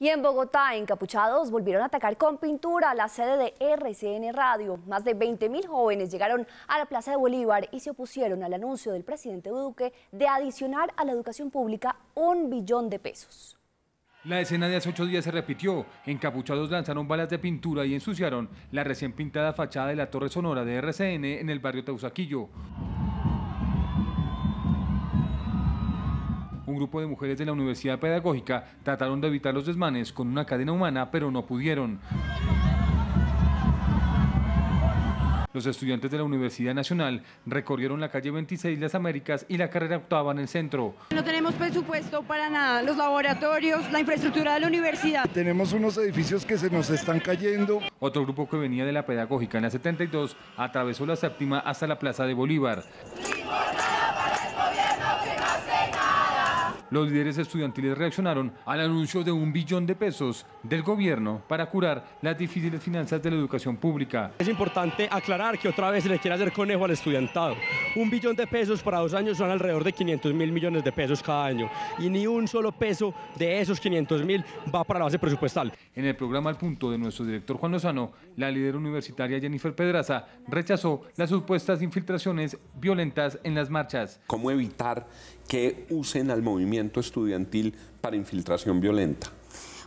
Y en Bogotá, encapuchados volvieron a atacar con pintura la sede de RCN Radio. Más de 20.000 jóvenes llegaron a la Plaza de Bolívar y se opusieron al anuncio del presidente Duque de adicionar a la educación pública un billón de pesos. La escena de hace ocho días se repitió. Encapuchados lanzaron balas de pintura y ensuciaron la recién pintada fachada de la Torre Sonora de RCN en el barrio Tausaquillo. un grupo de mujeres de la Universidad Pedagógica trataron de evitar los desmanes con una cadena humana, pero no pudieron. Los estudiantes de la Universidad Nacional recorrieron la calle 26 de Las Américas y la carrera octava en el centro. No tenemos presupuesto para nada, los laboratorios, la infraestructura de la universidad. Tenemos unos edificios que se nos están cayendo. Otro grupo que venía de la pedagógica en la 72 atravesó la séptima hasta la Plaza de Bolívar. los líderes estudiantiles reaccionaron al anuncio de un billón de pesos del gobierno para curar las difíciles finanzas de la educación pública. Es importante aclarar que otra vez se le quiere hacer conejo al estudiantado. Un billón de pesos para dos años son alrededor de 500 mil millones de pesos cada año y ni un solo peso de esos 500 mil va para la base presupuestal. En el programa Al Punto de nuestro director Juan Lozano, la líder universitaria Jennifer Pedraza rechazó las supuestas infiltraciones violentas en las marchas. ¿Cómo evitar que usen al movimiento? estudiantil para infiltración violenta?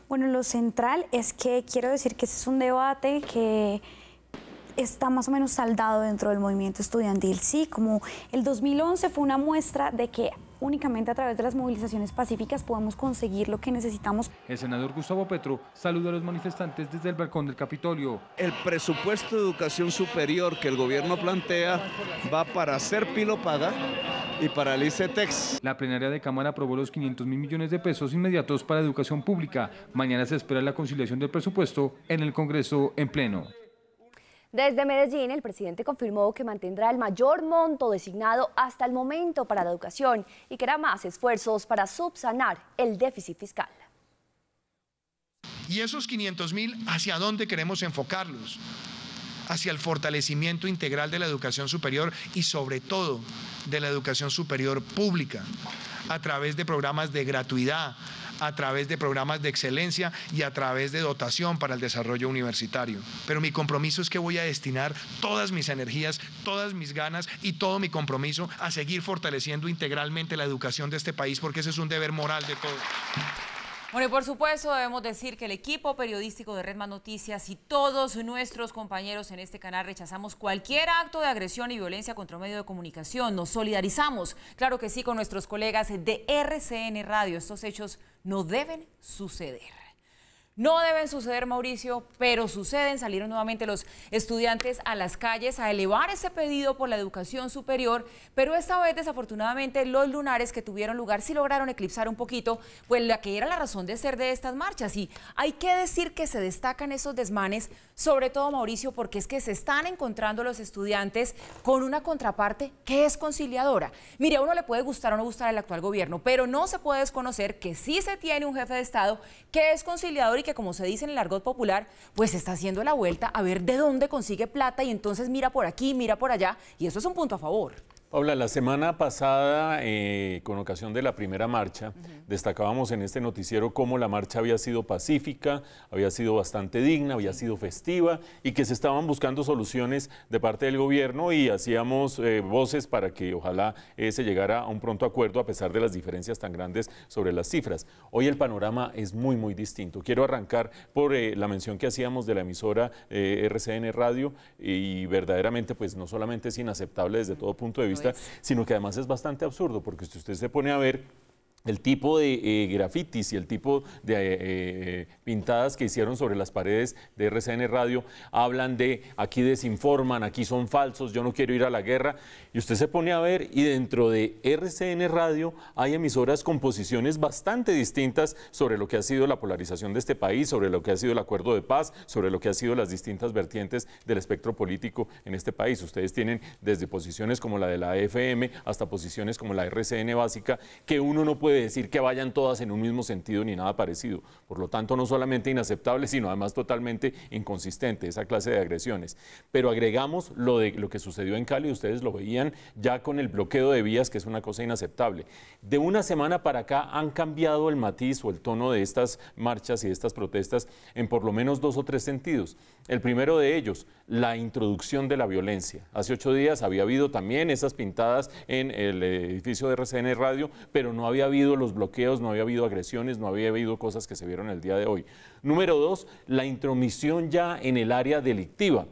Bueno, lo central es que quiero decir que ese es un debate que está más o menos saldado dentro del movimiento estudiantil. Sí, como el 2011 fue una muestra de que únicamente a través de las movilizaciones pacíficas podemos conseguir lo que necesitamos. El senador Gustavo Petro saluda a los manifestantes desde el balcón del Capitolio. El presupuesto de educación superior que el gobierno plantea va para ser pilopada y para el ICETEX. La plenaria de Cámara aprobó los 500 mil millones de pesos inmediatos para educación pública. Mañana se espera la conciliación del presupuesto en el Congreso en pleno. Desde Medellín, el presidente confirmó que mantendrá el mayor monto designado hasta el momento para la educación y que hará más esfuerzos para subsanar el déficit fiscal. ¿Y esos 500 mil hacia dónde queremos enfocarlos? hacia el fortalecimiento integral de la educación superior y sobre todo de la educación superior pública, a través de programas de gratuidad, a través de programas de excelencia y a través de dotación para el desarrollo universitario. Pero mi compromiso es que voy a destinar todas mis energías, todas mis ganas y todo mi compromiso a seguir fortaleciendo integralmente la educación de este país porque ese es un deber moral de todos. Bueno, y por supuesto debemos decir que el equipo periodístico de Más Noticias y todos nuestros compañeros en este canal rechazamos cualquier acto de agresión y violencia contra un medio de comunicación. Nos solidarizamos, claro que sí, con nuestros colegas de RCN Radio. Estos hechos no deben suceder no deben suceder, Mauricio, pero suceden. Salieron nuevamente los estudiantes a las calles a elevar ese pedido por la educación superior, pero esta vez desafortunadamente los lunares que tuvieron lugar sí lograron eclipsar un poquito, pues la que era la razón de ser de estas marchas. Y hay que decir que se destacan esos desmanes, sobre todo, Mauricio, porque es que se están encontrando los estudiantes con una contraparte que es conciliadora. Mire, a uno le puede gustar o no gustar el actual gobierno, pero no se puede desconocer que sí se tiene un jefe de Estado que es conciliador y que, como se dice en el argot popular, pues está haciendo la vuelta a ver de dónde consigue plata y entonces mira por aquí, mira por allá, y eso es un punto a favor. Paula, la semana pasada, eh, con ocasión de la primera marcha, destacábamos en este noticiero cómo la marcha había sido pacífica, había sido bastante digna, había sido festiva y que se estaban buscando soluciones de parte del gobierno y hacíamos eh, voces para que ojalá eh, se llegara a un pronto acuerdo a pesar de las diferencias tan grandes sobre las cifras. Hoy el panorama es muy, muy distinto. Quiero arrancar por la mención que hacíamos de la emisora RCN Radio y verdaderamente pues no solamente es inaceptable desde todo punto de vista, sino que además es bastante absurdo, porque si usted se pone a ver el tipo de eh, grafitis y el tipo de eh, eh, pintadas que hicieron sobre las paredes de RCN Radio hablan de aquí desinforman, aquí son falsos, yo no quiero ir a la guerra. Y usted se pone a ver y dentro de RCN Radio hay emisoras con posiciones bastante distintas sobre lo que ha sido la polarización de este país, sobre lo que ha sido el acuerdo de paz, sobre lo que ha sido las distintas vertientes del espectro político en este país. Ustedes tienen desde posiciones como la de la FM hasta posiciones como la RCN básica que uno no puede decir que vayan todas en un mismo sentido ni nada parecido. Por lo tanto, no solamente inaceptable, sino además totalmente inconsistente esa clase de agresiones. Pero agregamos lo de lo que sucedió en Cali, ustedes lo veían ya con el bloqueo de vías, que es una cosa inaceptable. De una semana para acá han cambiado el matiz o el tono de estas marchas y estas protestas en por lo menos dos o tres sentidos. El primero de ellos, la introducción de la violencia. Hace ocho días había habido también esas pintadas en el eh, edificio de RCN Radio, pero no había habido los bloqueos, no había habido agresiones, no había habido cosas que se vieron el día de hoy. Número dos, la intromisión ya en el área delictiva.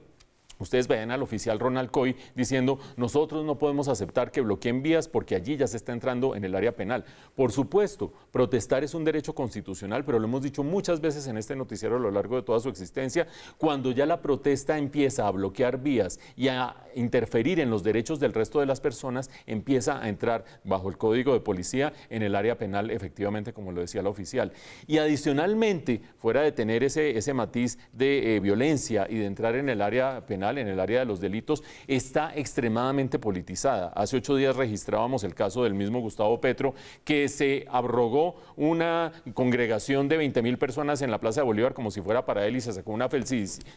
Ustedes vean al oficial Ronald Coy diciendo, nosotros no podemos aceptar que bloqueen vías porque allí ya se está entrando en el área penal. Por supuesto, protestar es un derecho constitucional, pero lo hemos dicho muchas veces en este noticiero a lo largo de toda su existencia, cuando ya la protesta empieza a bloquear vías y a interferir en los derechos del resto de las personas, empieza a entrar bajo el código de policía en el área penal, efectivamente, como lo decía la oficial. Y adicionalmente, fuera de tener ese, ese matiz de eh, violencia y de entrar en el área penal, en el área de los delitos está extremadamente politizada. Hace ocho días registrábamos el caso del mismo Gustavo Petro, que se abrogó una congregación de 20 mil personas en la Plaza de Bolívar como si fuera para él y se sacó una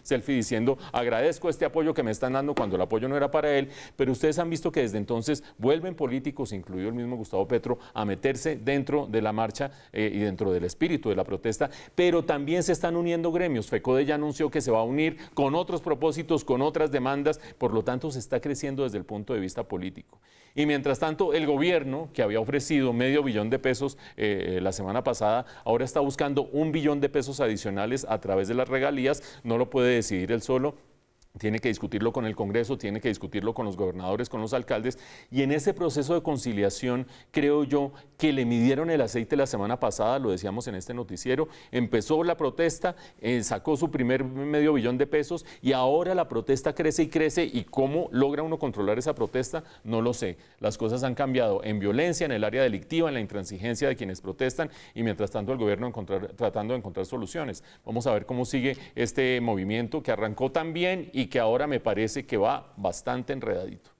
selfie diciendo agradezco este apoyo que me están dando cuando el apoyo no era para él, pero ustedes han visto que desde entonces vuelven políticos, incluido el mismo Gustavo Petro, a meterse dentro de la marcha eh, y dentro del espíritu de la protesta, pero también se están uniendo gremios. FECODE ya anunció que se va a unir con otros propósitos, con otras demandas, por lo tanto se está creciendo desde el punto de vista político. Y mientras tanto, el gobierno, que había ofrecido medio billón de pesos eh, eh, la semana pasada, ahora está buscando un billón de pesos adicionales a través de las regalías, no lo puede decidir él solo, tiene que discutirlo con el Congreso, tiene que discutirlo con los gobernadores, con los alcaldes, y en ese proceso de conciliación creo yo que le midieron el aceite la semana pasada, lo decíamos en este noticiero, empezó la protesta, eh, sacó su primer medio billón de pesos y ahora la protesta crece y crece y cómo logra uno controlar esa protesta, no lo sé. Las cosas han cambiado en violencia, en el área delictiva, en la intransigencia de quienes protestan y mientras tanto el gobierno tratando de encontrar soluciones. Vamos a ver cómo sigue este movimiento que arrancó también bien y que ahora me parece que va bastante enredadito.